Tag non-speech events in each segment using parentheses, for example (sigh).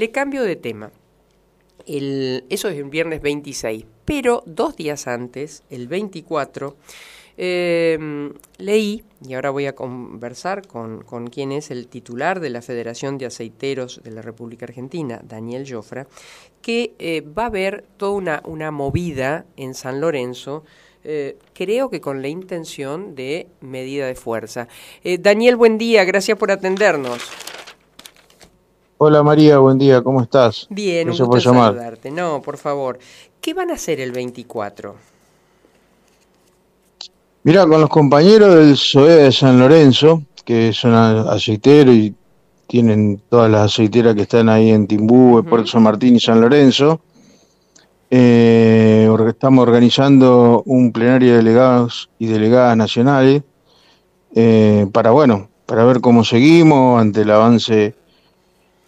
Le cambio de tema. eso es el viernes 26, pero dos días antes, el 24, em, leí, y ahora voy a conversar con, quien es el titular de la Federación de Aceiteros de la República Argentina, Daniel Jofra, que eh, va a haber toda una, una movida en San Lorenzo. Eh, creo que con la intención de medida de fuerza. Eh, Daniel, buen día, gracias por atendernos. Hola María, buen día, ¿cómo estás? Bien, un gusto No, por favor. ¿Qué van a hacer el 24? Mirá, con los compañeros del SOE de San Lorenzo, que son aceiteros y tienen todas las aceiteras que están ahí en Timbú, Puerto San Martín y San Lorenzo, eh, estamos organizando un plenario de delegados y delegadas nacionales eh, para, bueno, para ver cómo seguimos ante el avance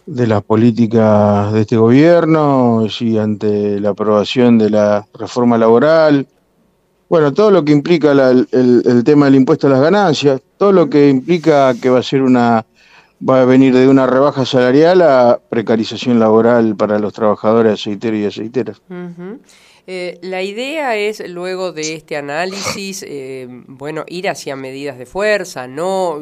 de las políticas de este gobierno y ante la aprobación de la reforma laboral. Bueno, todo lo que implica el, tema del impuesto a las ganancias, todo lo que implica que va a ser una va a venir de una rebaja salarial a precarización laboral para los trabajadores aceiteros y aceiteras. Eh, la idea es, luego de este análisis, eh, bueno, ir hacia medidas de fuerza, no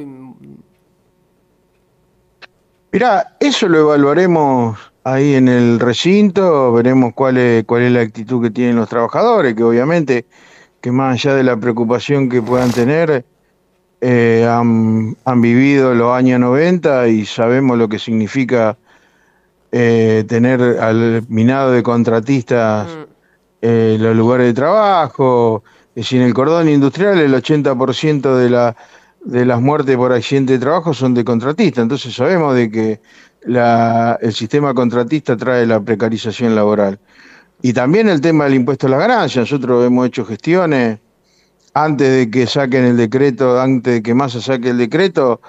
Mirá, eso lo evaluaremos ahí en el recinto, veremos cuál es, cuál es la actitud que tienen los trabajadores, que obviamente, que más allá de la preocupación que puedan tener, eh, han, vivido los años 90 y sabemos lo que significa eh, tener al minado de contratistas mm. eh, los lugares de trabajo, es sin el cordón industrial el 80% de la de las muertes por accidente de trabajo son de contratistas, entonces sabemos de que el sistema contratista trae la precarización laboral. Y también el tema del impuesto a las ganancias, nosotros hemos hecho gestiones antes de que saquen el decreto, antes de que Massa saque el decreto,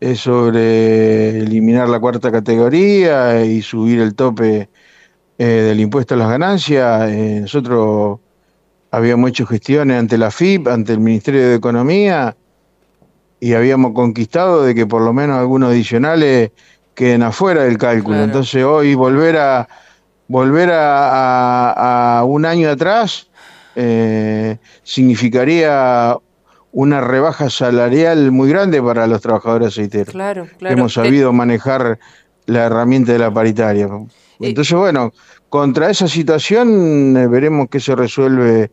es sobre eliminar la cuarta categoría y subir el tope eh, del impuesto a las ganancias. Eh, nosotros habíamos hecho gestiones ante la FIP, ante el Ministerio de Economía, y habíamos conquistado de que por lo menos algunos adicionales queden afuera del cálculo. Entonces hoy volver a volver a, un año atrás eh, significaría una rebaja salarial muy grande para los trabajadores aceiteros. Claro, hemos sabido eh, manejar la herramienta de la paritaria. Eh, Entonces, bueno, contra esa situación veremos qué se resuelve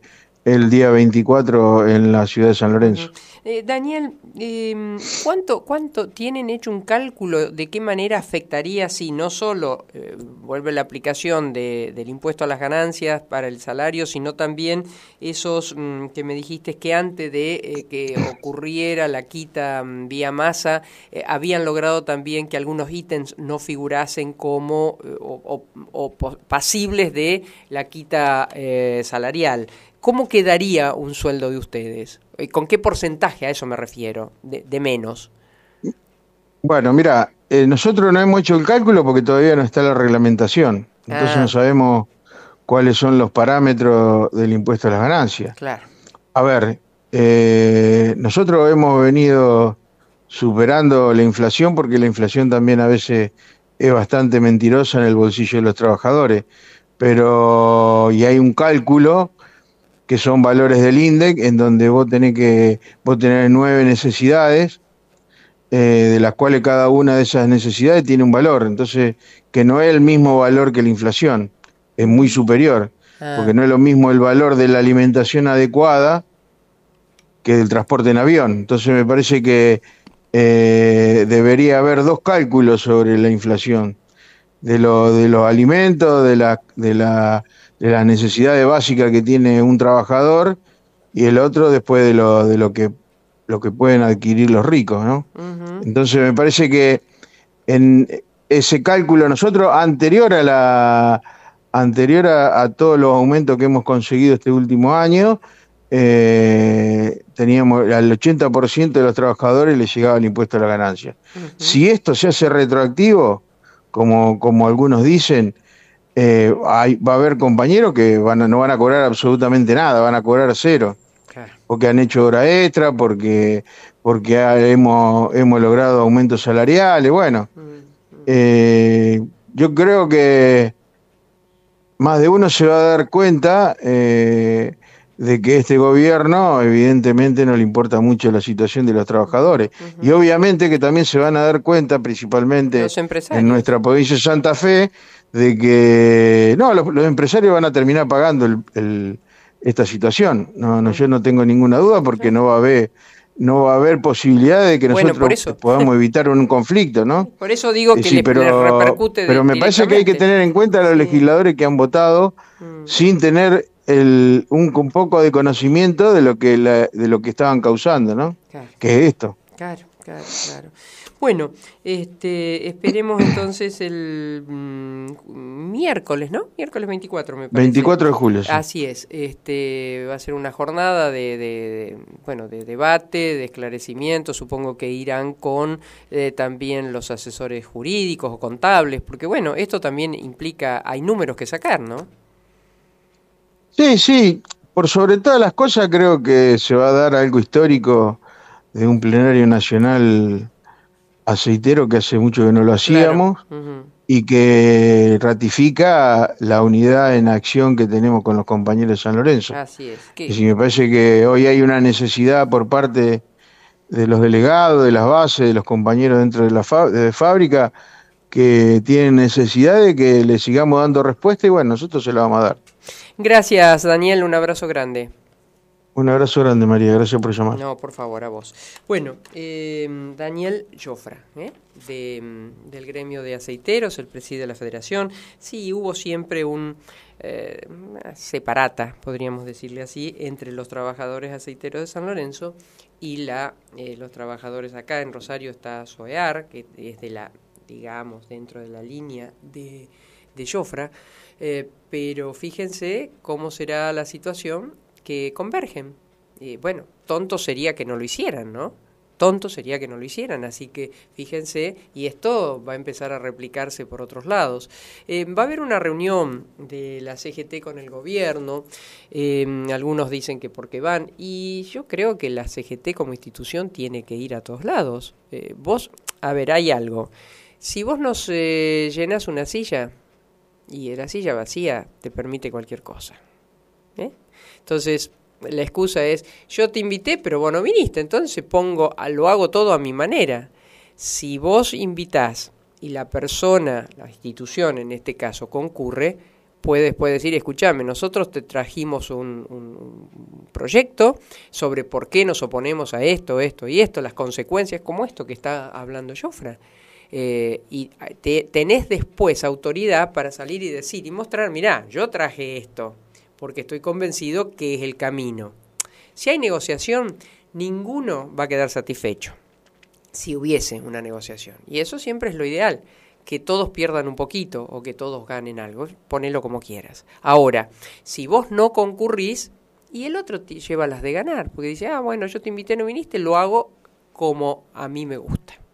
el día 24 en la ciudad de San Lorenzo. Eh, Daniel, em, ¿cuánto, ¿cuánto tienen hecho un cálculo de qué manera afectaría si no solo eh, vuelve la aplicación del impuesto a las ganancias para el salario, sino también esos mm, que me dijiste que antes de eh, que ocurriera la quita mm, vía masa, habían logrado también que algunos ítems no figurasen como o, pasibles de la quita salarial? ¿cómo quedaría un sueldo de ustedes? Eh, ¿Con qué porcentaje a eso me refiero? De, menos. Bueno, mira, eh, nosotros no hemos hecho el cálculo porque todavía no está la reglamentación. Entonces ah. no sabemos cuáles son los parámetros del impuesto a las ganancias. Claro. A ver, eh, nosotros hemos venido superando la inflación porque la inflación también a veces es bastante mentirosa en el bolsillo de los trabajadores. Pero, y hay un cálculo que son valores del INDEC, en donde vos tenés que vos tenés nueve necesidades, eh, de las cuales cada una de esas necesidades tiene un valor, entonces que no es el mismo valor que la inflación, es muy superior, ah. porque no es lo mismo el valor de la alimentación adecuada que del transporte en avión, entonces me parece que eh, debería haber dos cálculos sobre la inflación, de, lo, de los alimentos, de, la, de, la, de las necesidades básicas que tiene un trabajador y el otro después de lo, de lo, que, lo que pueden adquirir los ricos. ¿no? Entonces me parece que en ese cálculo nosotros anterior a la anterior a, todos los aumentos que hemos conseguido este último año, eh, teníamos al 80% de los trabajadores les llegaba el impuesto a la ganancia. Si esto se hace retroactivo, como, algunos dicen, eh, va a haber compañeros que no van a cobrar absolutamente nada, van a cobrar cero. Porque han hecho hora extra, porque, porque hemos, hemos logrado aumentos salariales. Bueno, mm, mm. Eh, yo creo que más de uno se va a dar cuenta eh, de que este gobierno evidentemente no le importa mucho la situación de los trabajadores. Y obviamente que también se van a dar cuenta, principalmente en nuestra provincia de Santa Fe, de que no, los, empresarios van a terminar pagando esta situación. No, yo no tengo ninguna duda porque no va a haber no va a haber posibilidad de que nosotros podamos evitar un conflicto, ¿no? (laughs) Por eso digo eh, que le, pero, Pero me parece que hay que tener en cuenta a los legisladores que han votado mm. sin tener un, poco de conocimiento de lo que, de lo que estaban causando, ¿no? Que es esto. Claro, claro, claro. Bueno, este, esperemos entonces el mm, miércoles, ¿no? Miércoles 24, me parece. 24 de julio. Así es. Este, va a ser una jornada de, bueno, de debate, de esclarecimiento. Supongo que irán con eh, también los asesores jurídicos o contables, porque bueno, esto también implica hay números que sacar, ¿no? Sí, sí, por sobre todas las cosas creo que se va a dar algo histórico de un plenario nacional aceitero que hace mucho que no lo hacíamos y que ratifica la unidad en acción que tenemos con los compañeros de San Lorenzo. Así es. me parece que hoy hay una necesidad por parte de los delegados, de las bases, de los compañeros dentro de la de fábrica que tienen necesidad de que le sigamos dando respuesta y bueno, nosotros se la vamos a dar. Gracias, Daniel, un abrazo grande. Un abrazo grande, María, gracias por llamar. No, por favor, a vos. Bueno, eh, Daniel Jofra, ¿eh? de, mm, del gremio de aceiteros, el presidente de la federación. Sí, hubo siempre un, eh, una separata, podríamos decirle así, entre los trabajadores aceiteros de San Lorenzo y la, los trabajadores acá en Rosario está SOEAR, que es de la, digamos, dentro de la línea de de Jofra, eh, pero fíjense cómo será la situación que convergen. bueno, tonto sería que no lo hicieran, ¿no? Tonto sería que no lo hicieran, así que fíjense, y esto va a empezar a replicarse por otros lados. Eh, va a haber una reunión de la CGT con el gobierno, em, algunos dicen que porque van, y yo creo que la CGT como institución tiene que ir a todos lados. Eh, vos, a ver, hay algo. Si vos nos llenas una silla, y la silla vacía te permite cualquier cosa. ¿eh? Entonces, la excusa es, yo te invité, pero vos no viniste, entonces pongo, lo hago todo a mi manera. Si vos invitás y la persona, la institución en este caso, concurre, puedes puedes decir, escúchame, nosotros te trajimos un, un, proyecto sobre por qué nos oponemos a esto, esto y esto, las consecuencias, como esto que está hablando Jofra. Eh, y tenés después autoridad para salir y decir y mostrar, mirá, yo traje esto, porque estoy convencido que es el camino. Si hay negociación, ninguno va a quedar satisfecho, si hubiese una negociación. Y eso siempre es lo ideal, que todos pierdan un poquito o que todos ganen algo, ponelo como quieras. Ahora, si vos no concurrís, y el otro te lleva las de ganar, porque dice, ah, bueno, yo te invité, no viniste, lo hago como a mí me gusta.